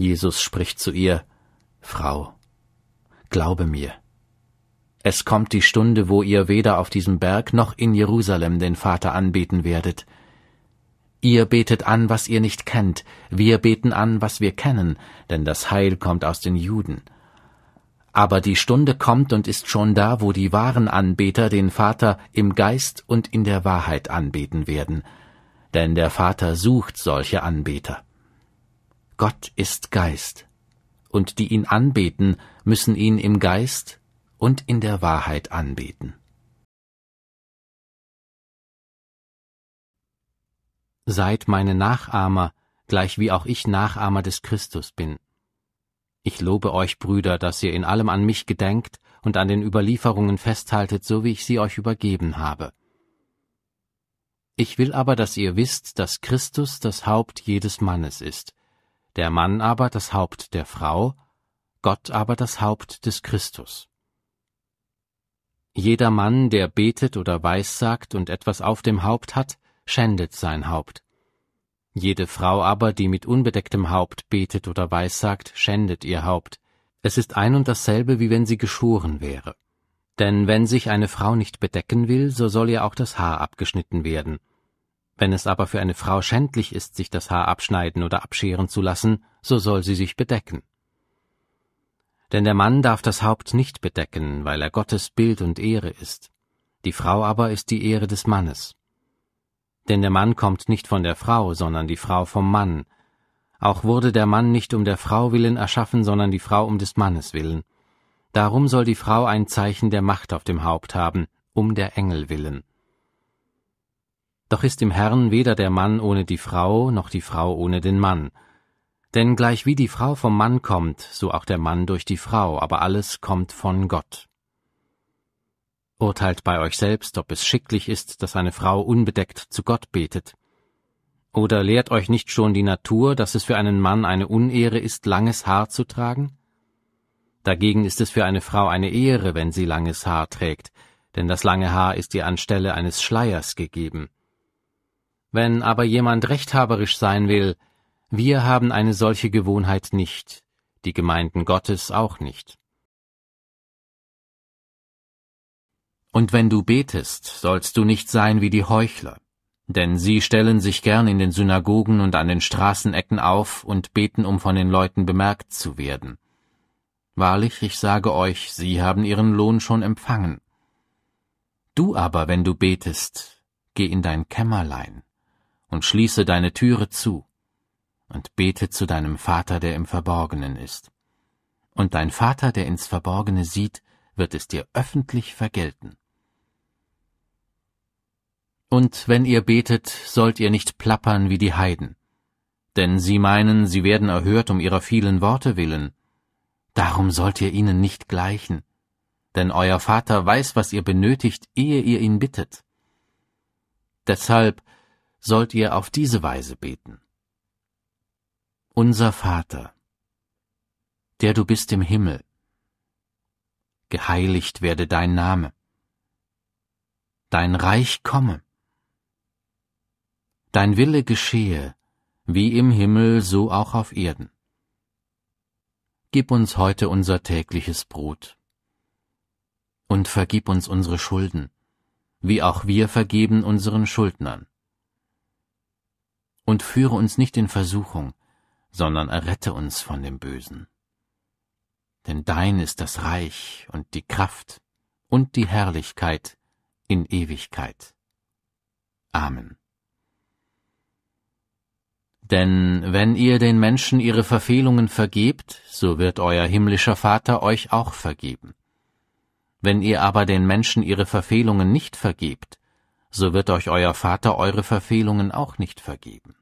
Jesus spricht zu ihr, Frau, glaube mir. Es kommt die Stunde, wo ihr weder auf diesem Berg noch in Jerusalem den Vater anbeten werdet. Ihr betet an, was ihr nicht kennt, wir beten an, was wir kennen, denn das Heil kommt aus den Juden. Aber die Stunde kommt und ist schon da, wo die wahren Anbeter den Vater im Geist und in der Wahrheit anbeten werden, denn der Vater sucht solche Anbeter. Gott ist Geist, und die ihn anbeten, müssen ihn im Geist und in der Wahrheit anbeten. Seid meine Nachahmer, gleich wie auch ich Nachahmer des Christus bin. Ich lobe euch, Brüder, dass ihr in allem an mich gedenkt und an den Überlieferungen festhaltet, so wie ich sie euch übergeben habe. Ich will aber, dass ihr wisst, dass Christus das Haupt jedes Mannes ist, der Mann aber das Haupt der Frau, Gott aber das Haupt des Christus. Jeder Mann, der betet oder weissagt und etwas auf dem Haupt hat, schändet sein Haupt. Jede Frau aber, die mit unbedecktem Haupt betet oder weissagt, schändet ihr Haupt. Es ist ein und dasselbe, wie wenn sie geschoren wäre. Denn wenn sich eine Frau nicht bedecken will, so soll ihr auch das Haar abgeschnitten werden. Wenn es aber für eine Frau schändlich ist, sich das Haar abschneiden oder abscheren zu lassen, so soll sie sich bedecken. Denn der Mann darf das Haupt nicht bedecken, weil er Gottes Bild und Ehre ist. Die Frau aber ist die Ehre des Mannes. Denn der Mann kommt nicht von der Frau, sondern die Frau vom Mann. Auch wurde der Mann nicht um der Frau willen erschaffen, sondern die Frau um des Mannes willen. Darum soll die Frau ein Zeichen der Macht auf dem Haupt haben, um der Engel willen. Doch ist im Herrn weder der Mann ohne die Frau, noch die Frau ohne den Mann. Denn gleichwie die Frau vom Mann kommt, so auch der Mann durch die Frau, aber alles kommt von Gott. Urteilt bei euch selbst, ob es schicklich ist, dass eine Frau unbedeckt zu Gott betet. Oder lehrt euch nicht schon die Natur, dass es für einen Mann eine Unehre ist, langes Haar zu tragen? Dagegen ist es für eine Frau eine Ehre, wenn sie langes Haar trägt, denn das lange Haar ist ihr anstelle eines Schleiers gegeben. Wenn aber jemand rechthaberisch sein will, wir haben eine solche Gewohnheit nicht, die Gemeinden Gottes auch nicht. Und wenn du betest, sollst du nicht sein wie die Heuchler, denn sie stellen sich gern in den Synagogen und an den Straßenecken auf und beten, um von den Leuten bemerkt zu werden. Wahrlich, ich sage euch, sie haben ihren Lohn schon empfangen. Du aber, wenn du betest, geh in dein Kämmerlein und schließe deine Türe zu, und bete zu deinem Vater, der im Verborgenen ist. Und dein Vater, der ins Verborgene sieht, wird es dir öffentlich vergelten. Und wenn ihr betet, sollt ihr nicht plappern wie die Heiden, denn sie meinen, sie werden erhört um ihrer vielen Worte willen. Darum sollt ihr ihnen nicht gleichen, denn euer Vater weiß, was ihr benötigt, ehe ihr ihn bittet. Deshalb sollt ihr auf diese Weise beten. Unser Vater, der du bist im Himmel, geheiligt werde dein Name, dein Reich komme, dein Wille geschehe, wie im Himmel so auch auf Erden. Gib uns heute unser tägliches Brot und vergib uns unsere Schulden, wie auch wir vergeben unseren Schuldnern und führe uns nicht in Versuchung, sondern errette uns von dem Bösen. Denn dein ist das Reich und die Kraft und die Herrlichkeit in Ewigkeit. Amen. Denn wenn ihr den Menschen ihre Verfehlungen vergebt, so wird euer himmlischer Vater euch auch vergeben. Wenn ihr aber den Menschen ihre Verfehlungen nicht vergebt, so wird euch euer Vater eure Verfehlungen auch nicht vergeben.